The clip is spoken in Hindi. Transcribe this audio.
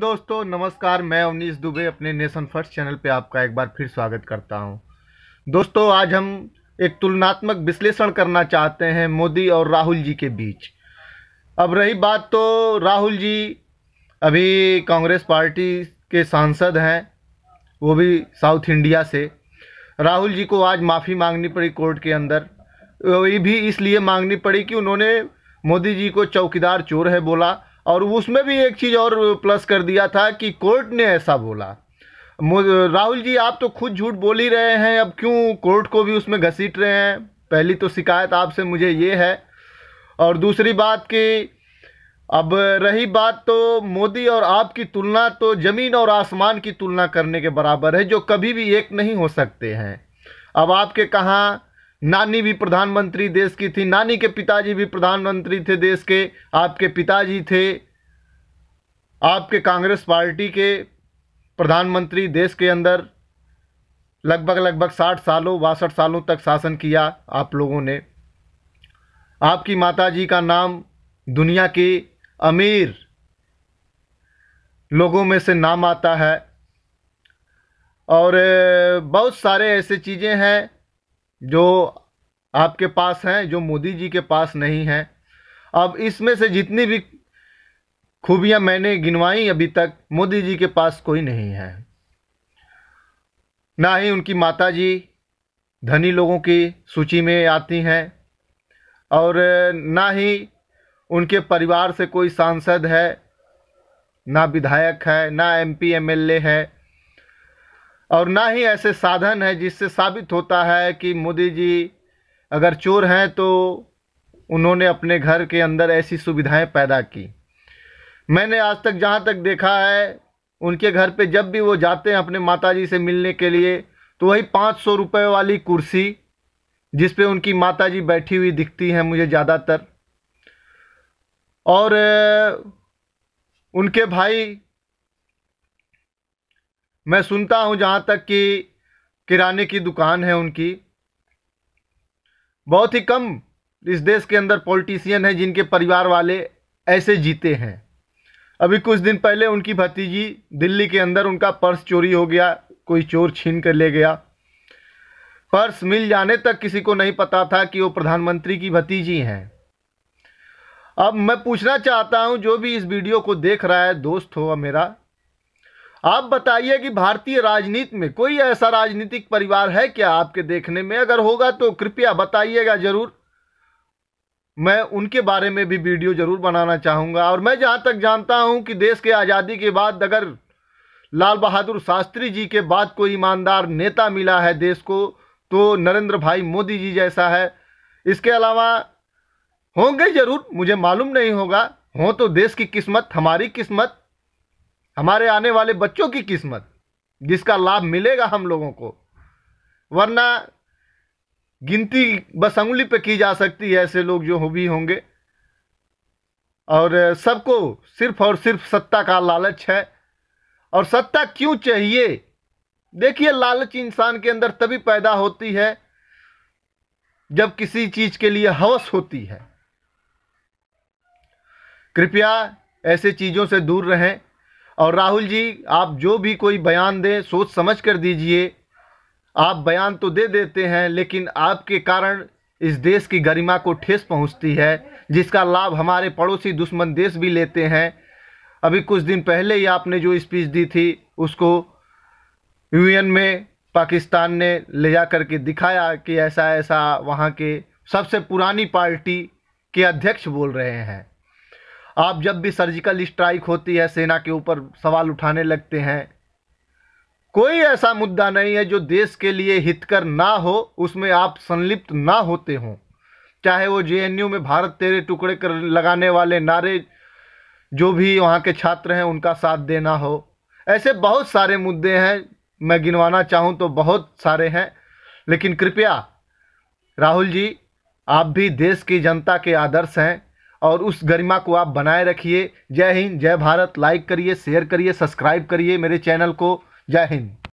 दोस्तों नमस्कार मैं अवनीश दुबे अपने नेशन फर्स्ट चैनल पे आपका एक बार फिर स्वागत करता हूं दोस्तों आज हम एक तुलनात्मक विश्लेषण करना चाहते हैं मोदी और राहुल जी के बीच अब रही बात तो राहुल जी अभी कांग्रेस पार्टी के सांसद हैं वो भी साउथ इंडिया से राहुल जी को आज माफ़ी मांगनी पड़ी कोर्ट के अंदर ये भी इसलिए मांगनी पड़ी कि उन्होंने मोदी जी को चौकीदार चोर है बोला और उसमें भी एक चीज़ और प्लस कर दिया था कि कोर्ट ने ऐसा बोला राहुल जी आप तो खुद झूठ बोल ही रहे हैं अब क्यों कोर्ट को भी उसमें घसीट रहे हैं पहली तो शिकायत आपसे मुझे ये है और दूसरी बात कि अब रही बात तो मोदी और आपकी तुलना तो ज़मीन और आसमान की तुलना करने के बराबर है जो कभी भी एक नहीं हो सकते हैं अब आपके कहाँ नानी भी प्रधानमंत्री देश की थी नानी के पिताजी भी प्रधानमंत्री थे देश के आपके पिताजी थे आपके कांग्रेस पार्टी के प्रधानमंत्री देश के अंदर लगभग लगभग साठ सालों बासठ सालों तक शासन किया आप लोगों ने आपकी माताजी का नाम दुनिया के अमीर लोगों में से नाम आता है और बहुत सारे ऐसे चीज़ें हैं जो आपके पास हैं जो मोदी जी के पास नहीं हैं अब इसमें से जितनी भी खूबियां मैंने गिनवाई अभी तक मोदी जी के पास कोई नहीं है ना ही उनकी माता जी धनी लोगों की सूची में आती हैं और ना ही उनके परिवार से कोई सांसद है ना विधायक है ना एमपी एमएलए है और ना ही ऐसे साधन है जिससे साबित होता है कि मोदी जी अगर चोर हैं तो उन्होंने अपने घर के अंदर ऐसी सुविधाएं पैदा की मैंने आज तक जहाँ तक देखा है उनके घर पे जब भी वो जाते हैं अपने माताजी से मिलने के लिए तो वही पाँच सौ रुपये वाली कुर्सी जिस पे उनकी माताजी बैठी हुई दिखती हैं मुझे ज़्यादातर और उनके भाई मैं सुनता हूँ जहाँ तक कि किराने की दुकान है उनकी बहुत ही कम इस देश के अंदर पॉलिटिशियन हैं जिनके परिवार वाले ऐसे जीते हैं अभी कुछ दिन पहले उनकी भतीजी दिल्ली के अंदर उनका पर्स चोरी हो गया कोई चोर छीन कर ले गया पर्स मिल जाने तक किसी को नहीं पता था कि वो प्रधानमंत्री की भतीजी हैं अब मैं पूछना चाहता हूं जो भी इस वीडियो को देख रहा है दोस्त हो मेरा आप बताइए कि भारतीय राजनीति में कोई ऐसा राजनीतिक परिवार है क्या आपके देखने में अगर होगा तो कृपया बताइएगा जरूर मैं उनके बारे में भी वीडियो जरूर बनाना चाहूँगा और मैं जहाँ तक जानता हूँ कि देश के आज़ादी के बाद अगर लाल बहादुर शास्त्री जी के बाद कोई ईमानदार नेता मिला है देश को तो नरेंद्र भाई मोदी जी जैसा है इसके अलावा होंगे ज़रूर मुझे मालूम नहीं होगा हों तो देश की किस्मत हमारी किस्मत हमारे आने वाले बच्चों की किस्मत जिसका लाभ मिलेगा हम लोगों को वरना गिनती बस अंगुली पे की जा सकती है ऐसे लोग जो भी होंगे और सबको सिर्फ और सिर्फ सत्ता का लालच है और सत्ता क्यों चाहिए देखिए लालच इंसान के अंदर तभी पैदा होती है जब किसी चीज के लिए हवस होती है कृपया ऐसे चीज़ों से दूर रहें और राहुल जी आप जो भी कोई बयान दें सोच समझ कर दीजिए आप बयान तो दे देते हैं लेकिन आपके कारण इस देश की गरिमा को ठेस पहुंचती है जिसका लाभ हमारे पड़ोसी दुश्मन देश भी लेते हैं अभी कुछ दिन पहले ही आपने जो स्पीच दी थी उसको यूएन में पाकिस्तान ने ले जा कर के दिखाया कि ऐसा ऐसा वहाँ के सबसे पुरानी पार्टी के अध्यक्ष बोल रहे हैं आप जब भी सर्जिकल स्ट्राइक होती है सेना के ऊपर सवाल उठाने लगते हैं कोई ऐसा मुद्दा नहीं है जो देश के लिए हितकर ना हो उसमें आप संलिप्त ना होते हों चाहे वो जेएनयू में भारत तेरे टुकड़े कर लगाने वाले नारे जो भी वहाँ के छात्र हैं उनका साथ देना हो ऐसे बहुत सारे मुद्दे हैं मैं गिनवाना चाहूँ तो बहुत सारे हैं लेकिन कृपया राहुल जी आप भी देश की जनता के आदर्श हैं और उस गरिमा को आप बनाए रखिए जय हिंद जय भारत लाइक करिए शेयर करिए सब्सक्राइब करिए मेरे चैनल को जय हिंद